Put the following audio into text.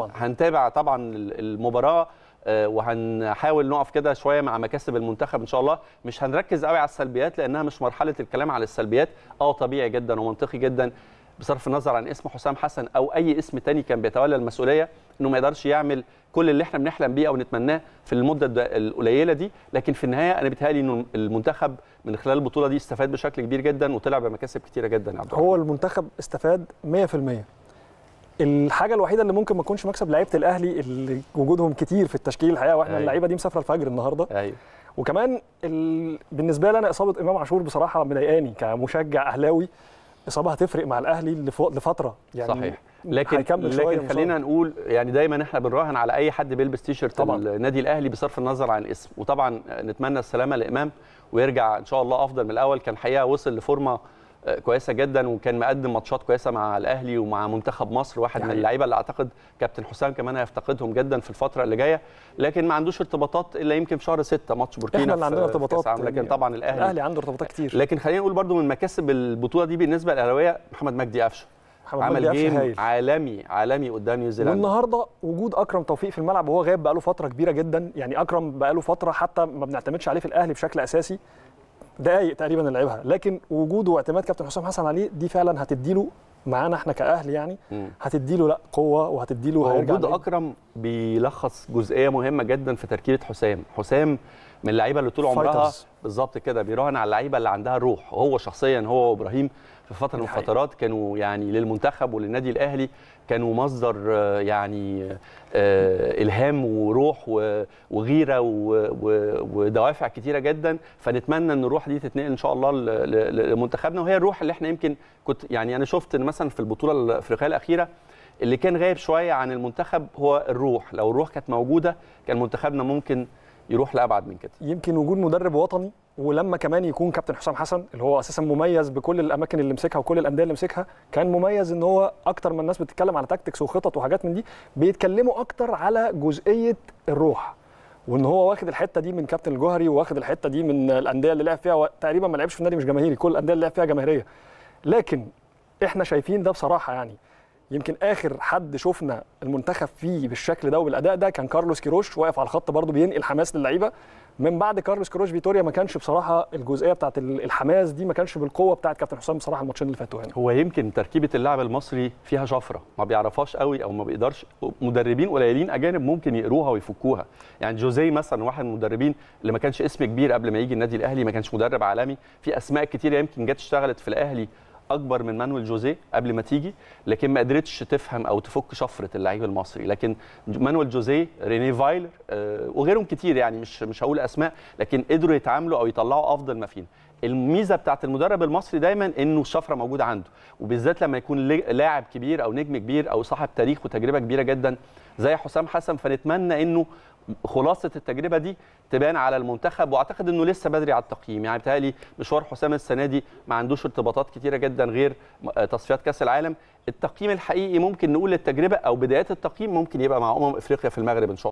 هنتابع طبعا المباراه آه، وهنحاول نقف كده شويه مع مكاسب المنتخب ان شاء الله مش هنركز قوي على السلبيات لانها مش مرحله الكلام على السلبيات اه طبيعي جدا ومنطقي جدا بصرف النظر عن اسم حسام حسن او اي اسم تاني كان بيتولى المسؤوليه انه ما يقدرش يعمل كل اللي احنا بنحلم بيه او نتمناه في المده القليله دي لكن في النهايه انا بيتهيألي انه المنتخب من خلال البطوله دي استفاد بشكل كبير جدا وطلع بمكاسب كتيره جدا يا عبد هو المنتخب استفاد 100% الحاجه الوحيده اللي ممكن ما تكونش مكسب لعيبه الاهلي اللي وجودهم كتير في التشكيل الحقيقه واحنا أيوة. اللعيبه دي مسافره الفجر النهارده ايوه وكمان ال... بالنسبه لي انا اصابه امام عاشور بصراحه مضايقاني كمشجع اهلاوي اصابه هتفرق مع الاهلي لف... لفتره يعني صحيح لكن لكن خلينا نقول يعني دايما احنا بنراهن على اي حد بيلبس تيشرت النادي الاهلي بصرف النظر عن الاسم وطبعا نتمنى السلامه لامام ويرجع ان شاء الله افضل من الاول كان حقيقه وصل لفورمه كويسه جدا وكان مقدم ماتشات كويسه مع الاهلي ومع منتخب مصر واحد يعني. من اللعيبه اللي اعتقد كابتن حسام كمان هيفتقدهم جدا في الفتره اللي جايه لكن ما عندوش ارتباطات الا يمكن في شهر 6 ماتش بوركينا احنا اللي عندنا ارتباطات لكن يعني طبعا الاهلي الاهلي عنده ارتباطات كتير لكن خلينا نقول برده من مكاسب البطوله دي بالنسبه للاهلاويه محمد مجدي قفشه عمل جيم عالمي عالمي قدام نيوزيلندا والنهارده وجود اكرم توفيق في الملعب وهو غايب بقاله فتره كبيره جدا يعني اكرم بقاله فتره حتى ما بنعتمدش عليه في الاهلي بشكل اساسي دقائق تقريبا اللي لعبها لكن وجوده واعتماد كابتن حسام حسن عليه دي فعلا هتديله معانا احنا كاهل يعني هتديله لا قوه وهتديله هيرجع وجود اكرم بيلخص جزئيه مهمه جدا في تركيبه حسام حسام من اللعيبه اللي طول عمرها بالظبط كده بيراهن على اللعيبه اللي عندها الروح وهو شخصيا هو وابراهيم في فتره من الفترات كانوا يعني للمنتخب وللنادي الاهلي كانوا مصدر آه، يعني آه، الهام وروح وغيره ودوافع كتيره جدا فنتمنى ان الروح دي تتنقل ان شاء الله لمنتخبنا وهي الروح اللي احنا يمكن كنت يعني انا شفت مثلا في البطوله الافريقيه الاخيره اللي كان غايب شويه عن المنتخب هو الروح لو الروح كانت موجوده كان منتخبنا ممكن يروح لابعد من كده يمكن وجود مدرب وطني ولما كمان يكون كابتن حسام حسن اللي هو اساسا مميز بكل الاماكن اللي مسكها وكل الانديه اللي مسكها كان مميز ان هو اكتر ما الناس بتتكلم على تاكتكس وخطط وحاجات من دي بيتكلموا اكتر على جزئيه الروح وان هو واخد الحته دي من كابتن الجوهري واخد الحته دي من الانديه اللي لعب فيها تقريبا ما لعبش في نادي مش جماهيري كل الانديه اللي لعب فيها جماهيريه لكن احنا شايفين ده بصراحه يعني يمكن اخر حد شفنا المنتخب فيه بالشكل ده وبالاداء ده كان كارلوس كيروش واقف على الخط برضه بينقل حماس للعيبه من بعد كارلوس كيروش فيتوريا ما كانش بصراحه الجزئيه بتاعت الحماس دي ما كانش بالقوه بتاعت كابتن حسام بصراحه الماتشين اللي فاتوا هنا يعني. هو يمكن تركيبه اللاعب المصري فيها شفره ما بيعرفهاش قوي او ما بيقدرش مدربين قليلين اجانب ممكن يقروها ويفكوها يعني جوزيه مثلا واحد من المدربين اللي ما كانش اسم كبير قبل ما يجي النادي الاهلي ما كانش مدرب عالمي في اسماء كتير يمكن جت اشتغلت في الاهلي اكبر من مانويل جوزيه قبل ما تيجي لكن ما قدرتش تفهم او تفك شفره اللعيب المصري لكن مانويل جوزيه ريني فايلر آه، وغيرهم كتير يعني مش مش هقول اسماء لكن قدروا يتعاملوا او يطلعوا افضل ما فينا الميزه بتاعت المدرب المصري دايما انه الشفره موجوده عنده وبالذات لما يكون لاعب كبير او نجم كبير او صاحب تاريخ وتجربه كبيره جدا زي حسام حسن فنتمنى انه خلاصه التجربه دي تبان على المنتخب واعتقد انه لسه بدري على التقييم يعني بتهيألي مشوار حسام السنه دي ما عندوش ارتباطات كتيره جدا غير تصفيات كاس العالم التقييم الحقيقي ممكن نقول للتجربه او بدايات التقييم ممكن يبقى مع امم افريقيا في المغرب ان شاء الله